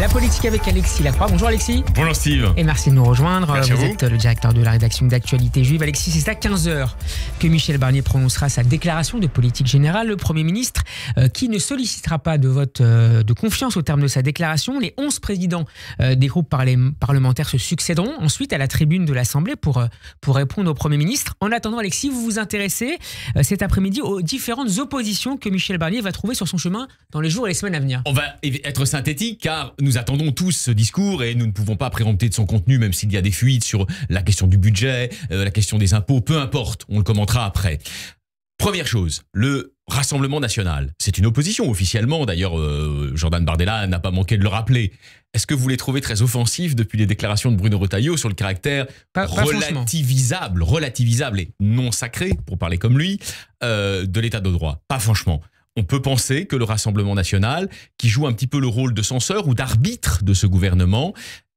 La politique avec Alexis Lacroix. Bonjour Alexis. Bonjour Steve. Et merci de nous rejoindre. vous, êtes le directeur de la rédaction d'actualité juive. Alexis, c'est à 15h que Michel Barnier prononcera sa déclaration de politique générale. Le Premier ministre euh, qui ne sollicitera pas de vote euh, de confiance au terme de sa déclaration. Les 11 présidents euh, des groupes parlementaires se succéderont ensuite à la tribune de l'Assemblée pour, pour répondre au Premier ministre. En attendant Alexis, vous vous intéressez cet après-midi aux différentes oppositions que Michel Barnier va trouver sur son chemin dans les jours et les semaines à venir. On va être synthétique car nous nous attendons tous ce discours et nous ne pouvons pas préempter de son contenu, même s'il y a des fuites sur la question du budget, euh, la question des impôts, peu importe, on le commentera après. Première chose, le Rassemblement national. C'est une opposition officiellement, d'ailleurs euh, Jordan Bardella n'a pas manqué de le rappeler. Est-ce que vous les trouvez très offensifs depuis les déclarations de Bruno Retailleau sur le caractère relativisable, relativisable et non sacré, pour parler comme lui, euh, de l'état de droit Pas franchement on peut penser que le Rassemblement national, qui joue un petit peu le rôle de censeur ou d'arbitre de ce gouvernement,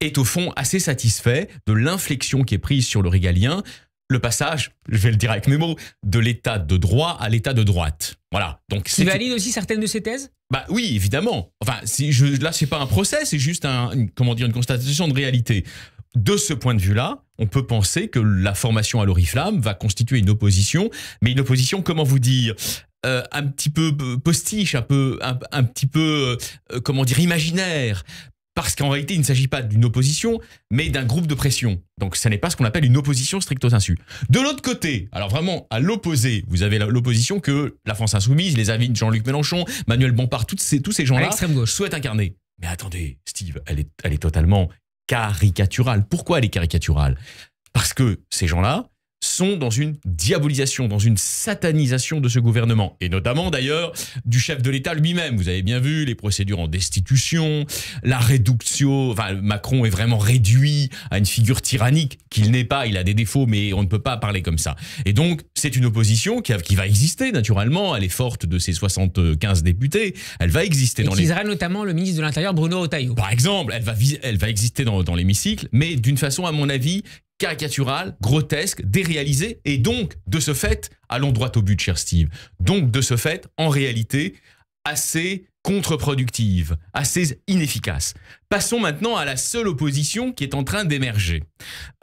est au fond assez satisfait de l'inflexion qui est prise sur le régalien, le passage, je vais le dire avec mes mots, de l'état de droit à l'état de droite. Voilà. Donc tu valide aussi certaines de ces thèses Bah oui, évidemment. Enfin, si je, là, c'est pas un procès, c'est juste un, comment dire, une constatation de réalité. De ce point de vue-là, on peut penser que la formation à l'oriflamme va constituer une opposition, mais une opposition, comment vous dire, euh, un petit peu postiche, un peu, un, petit peu, euh, comment dire, imaginaire, parce qu'en réalité, il ne s'agit pas d'une opposition, mais d'un groupe de pression. Donc, ce n'est pas ce qu'on appelle une opposition stricto sensu. De l'autre côté, alors vraiment, à l'opposé, vous avez l'opposition que la France Insoumise, les avis de Jean-Luc Mélenchon, Manuel Bompard, tous ces gens-là souhaite incarner. Mais attendez, Steve, elle est, elle est totalement caricaturale. Pourquoi elle est caricaturale Parce que ces gens-là, sont dans une diabolisation, dans une satanisation de ce gouvernement, et notamment d'ailleurs du chef de l'État lui-même. Vous avez bien vu les procédures en destitution, la réduction, enfin Macron est vraiment réduit à une figure tyrannique qu'il n'est pas, il a des défauts, mais on ne peut pas parler comme ça. Et donc c'est une opposition qui, va exister naturellement, elle est forte de ses 75 députés, elle va exister et dans les... notamment le ministre de l'Intérieur Bruno Retailleau. Par exemple, elle va, elle va exister dans, dans l'hémicycle, mais d'une façon à mon avis caricatural, grotesque, déréalisé, et donc, de ce fait, allons droit au but, cher Steve. Donc, de ce fait, en réalité, assez contre-productive, assez inefficace. Passons maintenant à la seule opposition qui est en train d'émerger,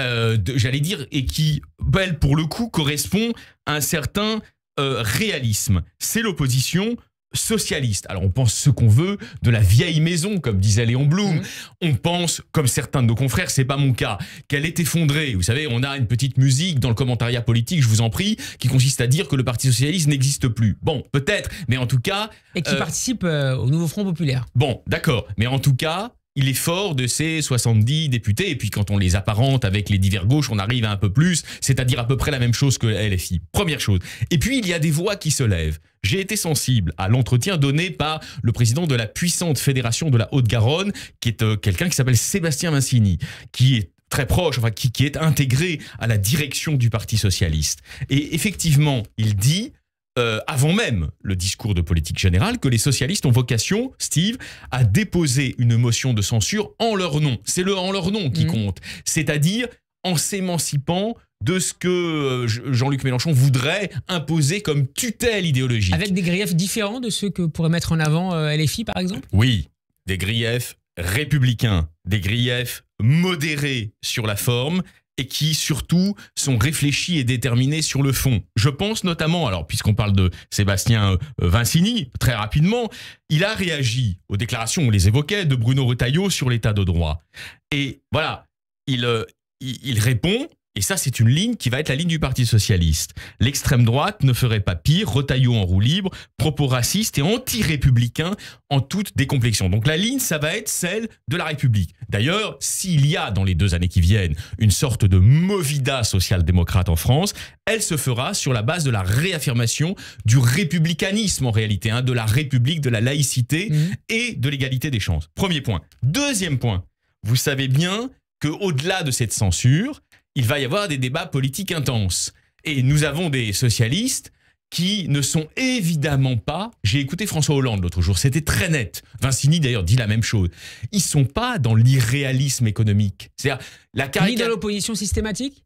euh, j'allais dire, et qui, elle, pour le coup, correspond à un certain euh, réalisme. C'est l'opposition socialiste. Alors on pense ce qu'on veut de la vieille maison, comme disait Léon Blum. Mhm. On pense, comme certains de nos confrères, c'est pas mon cas, qu'elle est effondrée. Vous savez, on a une petite musique dans le commentariat politique, je vous en prie, qui consiste à dire que le Parti socialiste n'existe plus. Bon, peut-être, mais en tout cas. Et qui euh, participe euh, au nouveau Front populaire. Bon, d'accord, mais en tout cas, il est fort de ses 70 députés. Et puis quand on les apparente avec les divers gauches, on arrive à un peu plus, c'est-à-dire à peu près la même chose que LFI. Première chose. Et puis il y a des voix qui se lèvent. J'ai été sensible à l'entretien donné par le président de la puissante fédération de la Haute-Garonne, qui est euh, quelqu'un qui s'appelle Sébastien Massini, qui est très proche, enfin qui, qui est intégré à la direction du Parti socialiste. Et effectivement, il dit euh, avant même le discours de politique générale, que les socialistes ont vocation, Steve, à déposer une motion de censure en leur nom. C'est le en leur nom qui mhm. compte, c'est-à-dire en s'émancipant de ce que euh, Jean-Luc Mélenchon voudrait imposer comme tutelle idéologique. Avec des griefs différents de ceux que pourrait mettre en avant euh, LFI, par exemple Oui, des griefs républicains, des griefs modérés sur la forme, et qui surtout sont réfléchis et déterminés sur le fond. Je pense notamment, alors puisqu'on parle de Sébastien euh, Vincini, très rapidement, il a réagi aux déclarations, on les évoquait, de Bruno Retailleau sur l'état de droit. Et voilà, il, euh, il répond et ça, c'est une ligne qui va être la ligne du Parti socialiste. L'extrême droite ne ferait pas pire, retaillot en roue libre, propos racistes et anti-républicains en toute décomplexion. Donc la ligne, ça va être celle de la République. D'ailleurs, s'il y a dans les deux années qui viennent une sorte de movida social-démocrate en France, elle se fera sur la base de la réaffirmation du républicanisme en réalité, hein, de la République, de la laïcité mmh. et de l'égalité des chances. Premier point. Deuxième point. Vous savez bien que au-delà de cette censure, il va y avoir des débats politiques intenses. Et nous avons des socialistes qui ne sont évidemment pas, j'ai écouté François Hollande l'autre jour, c'était très net, Vincini d'ailleurs dit la même chose, ils sont pas dans l'irréalisme économique. C'est-à-dire la caricature... Ni dans l'opposition systématique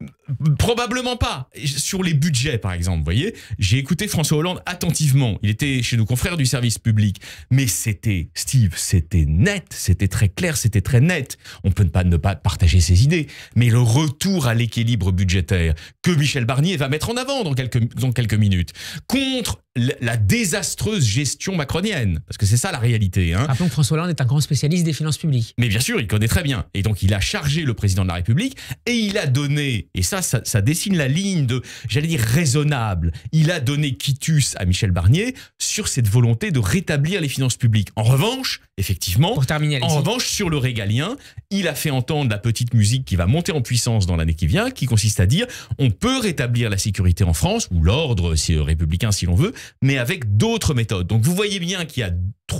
Probablement pas. Sur les budgets, par exemple, vous voyez, j'ai écouté François Hollande attentivement. Il était chez nos confrères du service public. Mais c'était, Steve, c'était net, c'était très clair, c'était très net. On peut ne pas ne pas partager ses idées. Mais le retour à l'équilibre budgétaire que Michel Barnier va mettre en avant dans quelques, dans quelques minutes, contre la désastreuse gestion macronienne, parce que c'est ça la réalité. Hein. Rappelons que François Hollande est un grand spécialiste des finances publiques. Mais bien sûr, il connaît très bien. Et donc, il a chargé le président de la République et il a donné, et ça, ça, dessine la ligne de, j'allais dire, raisonnable, il a donné quitus à Michel Barnier sur cette volonté de rétablir les finances publiques. En revanche, effectivement, Pour terminer, en revanche, sur le régalien, il a fait entendre la petite musique qui va monter en puissance dans l'année qui vient, qui consiste à dire, on peut rétablir la sécurité en France, ou l'ordre républicain si l'on veut, mais avec d'autres méthodes. Donc vous voyez bien qu'il y a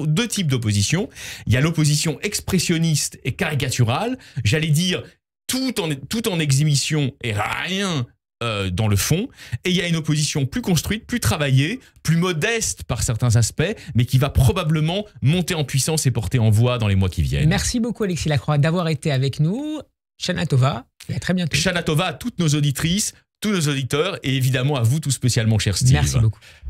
deux types d'opposition. Il y a l'opposition expressionniste et caricaturale, j'allais dire tout en, tout en exhibition et rien euh, dans le fond, et il y a une opposition plus construite, plus travaillée, plus modeste par certains aspects, mais qui va probablement monter en puissance et porter en voix dans les mois qui viennent. Merci beaucoup Alexis Lacroix d'avoir été avec nous. Shana Tova, à très bientôt. Shana Tova à toutes nos auditrices, tous nos auditeurs, et évidemment à vous tout spécialement, cher Steve. Merci beaucoup.